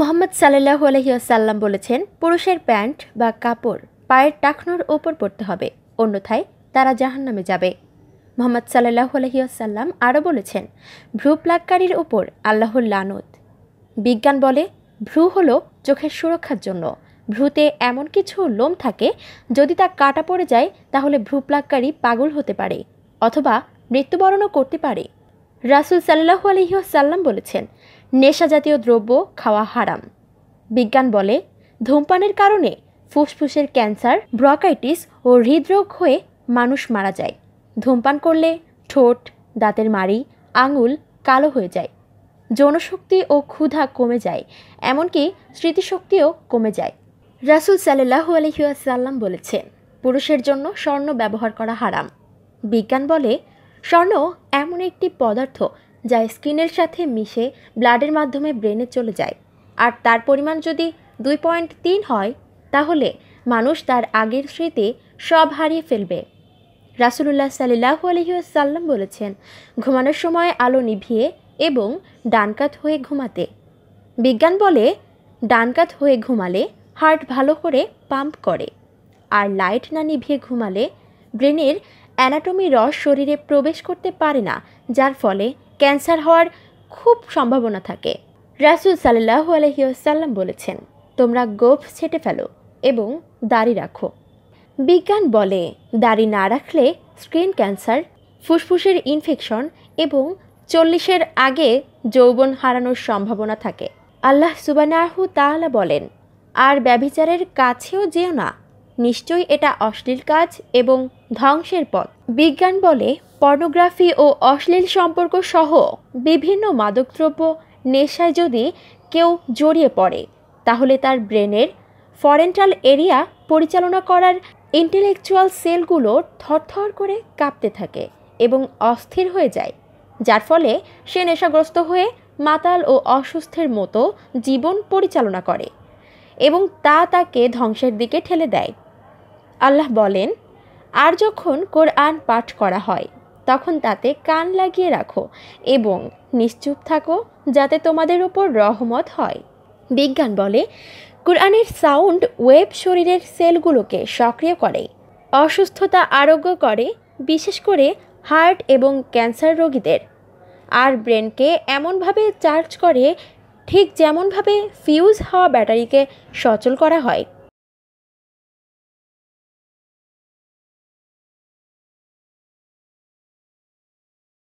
মোহাম্মদ সাল্লাহ আলহিউসাল্লাম বলেছেন পুরুষের প্যান্ট বা কাপড় পায়ের টাকনোর ওপর পড়তে হবে অন্যথায় তারা জাহান নামে যাবে মোহাম্মদ সাল্লাহ আলহিউসাল্লাম আরও বলেছেন ভ্রু প্লাগকারীর ওপর আল্লাহর লানত বিজ্ঞান বলে ভ্রু হল চোখের সুরক্ষার জন্য ভ্রুতে এমন কিছু লোম থাকে যদি তা কাটা পড়ে যায় তাহলে ভ্রু প্লাগকারী পাগল হতে পারে অথবা মৃত্যুবরণও করতে পারে রাসুল সাল্লাহু আলহিউসাল্লাম বলেছেন নেশা জাতীয় দ্রব্য খাওয়া হারাম বিজ্ঞান বলে ধূমপানের কারণে ফুসফুসের ক্যান্সার ব্রকাইটিস ও হৃদরোগ হয়ে মানুষ মারা যায় ধূমপান করলে ঠোঁট দাঁতের মাড়ি আঙুল কালো হয়ে যায় যৌনশক্তি ও ক্ষুধা কমে যায় এমনকি স্মৃতিশক্তিও কমে যায় রাসুল সাল্লাহ আলহিউসাল্লাম বলেছেন পুরুষের জন্য স্বর্ণ ব্যবহার করা হারাম বিজ্ঞান বলে স্বর্ণ এমন একটি পদার্থ যা স্কিনের সাথে মিশে ব্লাডের মাধ্যমে ব্রেনে চলে যায় আর তার পরিমাণ যদি দুই পয়েন্ট তিন হয় তাহলে মানুষ তার আগের স্মৃতি সব হারিয়ে ফেলবে রাসুলুল্লাহ সাল্লাহ আলহিউসাল্লাম বলেছেন ঘুমানোর সময় আলো নিভিয়ে এবং ডানকাত হয়ে ঘুমাতে বিজ্ঞান বলে ডানকাত হয়ে ঘুমালে হার্ট ভালো করে পাম্প করে আর লাইট না নিভিয়ে ঘুমালে ব্রেনের অ্যানাটমি রস শরীরে প্রবেশ করতে পারে না যার ফলে ক্যান্সার হওয়ার খুব সম্ভাবনা থাকে রাসুল সাল্লাহ আলহিউসাল্লাম বলেছেন তোমরা গোফ ছেটে ফেলো এবং দাড়ি রাখো বিজ্ঞান বলে দাড়ি না রাখলে স্ক্রিন ক্যান্সার ফুসফুসের ইনফেকশন এবং চল্লিশের আগে যৌবন হারানোর সম্ভাবনা থাকে আল্লাহ সুবানাহু তাহলা বলেন আর ব্যভিচারের কাছেও যেও না নিশ্চয়ই এটা অশ্লীল কাজ এবং ধ্বংসের পথ বিজ্ঞান বলে পর্নোগ্রাফি ও অশ্লীল সম্পর্ক সহ বিভিন্ন মাদকদ্রব্য নেশায় যদি কেউ জড়িয়ে পড়ে তাহলে তার ব্রেনের ফরেন্টাল এরিয়া পরিচালনা করার ইন্টেলেকচুয়াল সেলগুলো থরথর করে কাঁপতে থাকে এবং অস্থির হয়ে যায় যার ফলে সে নেশাগ্রস্ত হয়ে মাতাল ও অসুস্থের মতো জীবন পরিচালনা করে এবং তা তাকে ধ্বংসের দিকে ঠেলে দেয় আল্লাহ বলেন আর যখন কোরআন পাঠ করা হয় তখন তাতে কান লাগিয়ে রাখো এবং নিশ্চুপ থাকো যাতে তোমাদের উপর রহমত হয় বিজ্ঞান বলে কোরআনের সাউন্ড ওয়েব শরীরের সেলগুলোকে সক্রিয় করে অসুস্থতা আরোগ্য করে বিশেষ করে হার্ট এবং ক্যান্সার রোগীদের আর ব্রেনকে এমনভাবে চার্জ করে ঠিক যেমনভাবে ফিউজ হওয়া ব্যাটারিকে সচল করা হয়